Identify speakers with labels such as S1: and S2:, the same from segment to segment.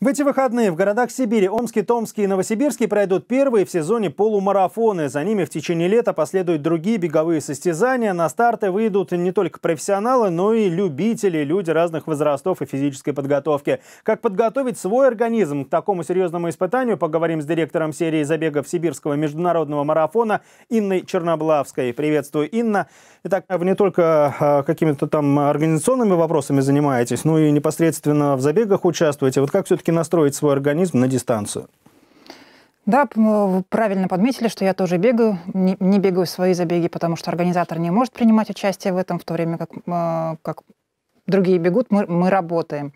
S1: В эти выходные в городах Сибири Омске, Томске и Новосибирске пройдут первые в сезоне полумарафоны. За ними в течение лета последуют другие беговые состязания. На старты выйдут не только профессионалы, но и любители, люди разных возрастов и физической подготовки. Как подготовить свой организм к такому серьезному испытанию, поговорим с директором серии забегов Сибирского международного марафона Инной Черноблавской. Приветствую, Инна. Итак, вы не только а, какими-то там организационными вопросами занимаетесь, но и непосредственно в забегах участвуете. Вот как все-таки все-таки настроить свой организм на дистанцию.
S2: Да, вы правильно подметили, что я тоже бегаю, не, не бегаю в свои забеги, потому что организатор не может принимать участие в этом, в то время как, э, как другие бегут, мы, мы работаем.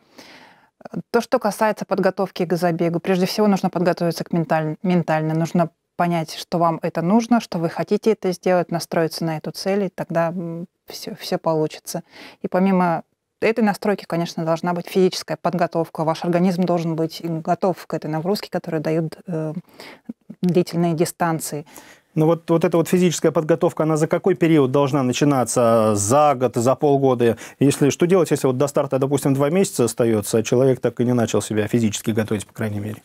S2: То, что касается подготовки к забегу, прежде всего нужно подготовиться к менталь, ментально, нужно понять, что вам это нужно, что вы хотите это сделать, настроиться на эту цель, и тогда все, все получится. И помимо этой настройки, конечно, должна быть физическая подготовка. Ваш организм должен быть готов к этой нагрузке, которую дают э, длительные дистанции.
S1: Ну вот, вот эта вот физическая подготовка, она за какой период должна начинаться? За год, за полгода? Если, что делать, если вот до старта, допустим, два месяца остается, а человек так и не начал себя физически готовить, по крайней мере?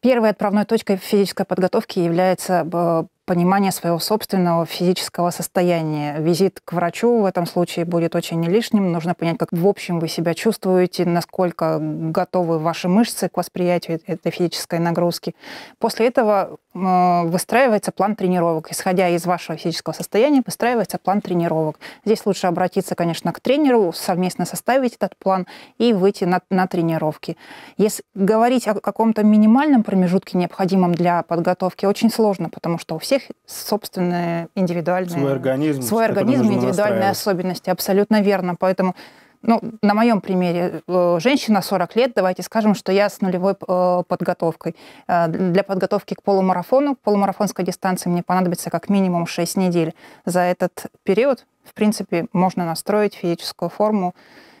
S2: Первой отправной точкой физической подготовки является э, понимание своего собственного физического состояния. Визит к врачу в этом случае будет очень не лишним. Нужно понять, как в общем вы себя чувствуете, насколько готовы ваши мышцы к восприятию этой физической нагрузки. После этого выстраивается план тренировок. Исходя из вашего физического состояния, выстраивается план тренировок. Здесь лучше обратиться, конечно, к тренеру, совместно составить этот план и выйти на, на тренировки. Если говорить о каком-то минимальном промежутке, необходимом для подготовки, очень сложно, потому что у всех собственные индивидуальные... Свой организм. Свой организм, индивидуальные особенности, абсолютно верно. Поэтому ну, на моем примере, э, женщина 40 лет, давайте скажем, что я с нулевой э, подготовкой. Э, для подготовки к полумарафону, к полумарафонской дистанции мне понадобится как минимум 6 недель. За этот период, в принципе, можно настроить физическую форму,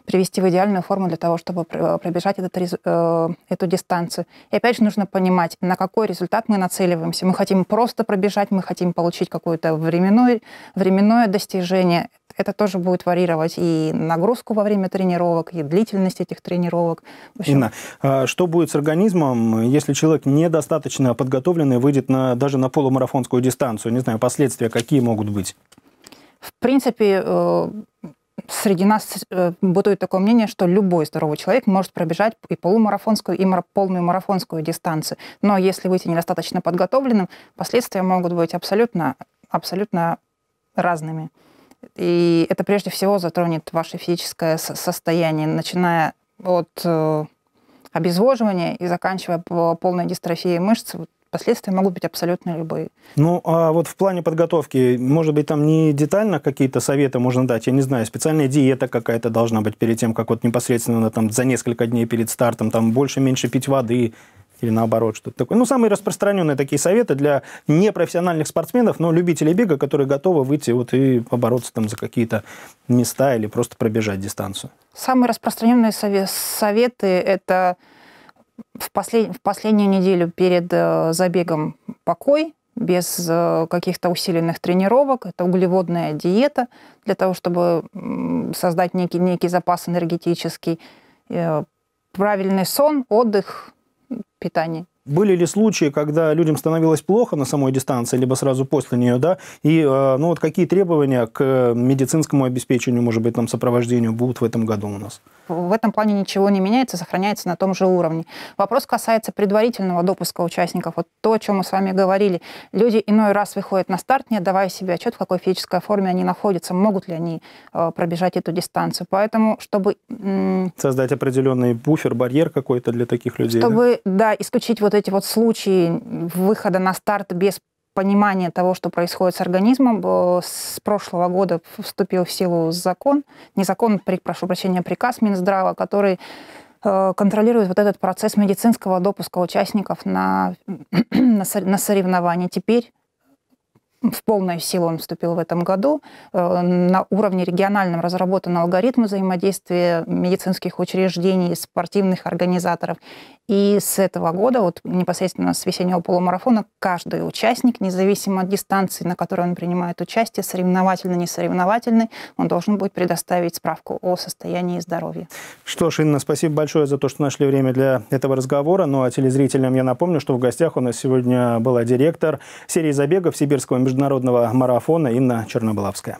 S2: привести в идеальную форму для того, чтобы пробежать этот, эту дистанцию. И опять же нужно понимать, на какой результат мы нацеливаемся. Мы хотим просто пробежать, мы хотим получить какое-то временное, временное достижение. Это тоже будет варьировать и нагрузку во время тренировок, и длительность этих тренировок. Общем... Инна,
S1: а что будет с организмом, если человек недостаточно подготовленный выйдет на, даже на полумарафонскую дистанцию? Не знаю, последствия какие могут быть?
S2: В принципе, э, среди нас э, бытует такое мнение, что любой здоровый человек может пробежать и полумарафонскую, и полную марафонскую дистанцию. Но если выйти недостаточно подготовленным, последствия могут быть абсолютно, абсолютно разными. И это прежде всего затронет ваше физическое состояние, начиная от э, обезвоживания и заканчивая полной дистрофией мышц. Последствия могут быть абсолютно любые.
S1: Ну, а вот в плане подготовки, может быть, там не детально какие-то советы можно дать, я не знаю, специальная диета какая-то должна быть перед тем, как вот непосредственно там за несколько дней перед стартом, там больше-меньше пить воды, или наоборот что-то такое. Ну, самые распространенные такие советы для непрофессиональных спортсменов, но любителей бега, которые готовы выйти вот и побороться там за какие-то места или просто пробежать дистанцию.
S2: Самые распространенные советы – это в, послед... в последнюю неделю перед э, забегом покой, без э, каких-то усиленных тренировок. Это углеводная диета для того, чтобы создать некий, некий запас энергетический. Э, правильный сон, отдых, питании.
S1: Были ли случаи, когда людям становилось плохо на самой дистанции, либо сразу после нее, да? И э, ну, вот какие требования к э, медицинскому обеспечению, может быть, там, сопровождению будут в этом году у
S2: нас? В этом плане ничего не меняется, сохраняется на том же уровне. Вопрос касается предварительного допуска участников. Вот то, о чем мы с вами говорили. Люди иной раз выходят на старт, не отдавая себе отчет, в какой физической форме они находятся, могут ли они э, пробежать эту дистанцию. Поэтому, чтобы...
S1: Создать определенный буфер, барьер какой-то для таких людей. Чтобы,
S2: да, да исключить вот вот эти вот случаи выхода на старт без понимания того, что происходит с организмом. С прошлого года вступил в силу закон, не закон, прошу прощения, приказ Минздрава, который э, контролирует вот этот процесс медицинского допуска участников на, на соревнования. Теперь в полную силу он вступил в этом году. Э, на уровне региональном разработан алгоритм взаимодействия медицинских учреждений, спортивных организаторов. И с этого года, вот непосредственно с весеннего полумарафона, каждый участник, независимо от дистанции, на которой он принимает участие, соревновательный, не соревновательный он должен будет предоставить справку о состоянии здоровья.
S1: Что ж, Инна, спасибо большое за то, что нашли время для этого разговора. Ну а телезрителям я напомню, что в гостях у нас сегодня была директор серии забегов Сибирского международного международного марафона Инна Чернобыловская.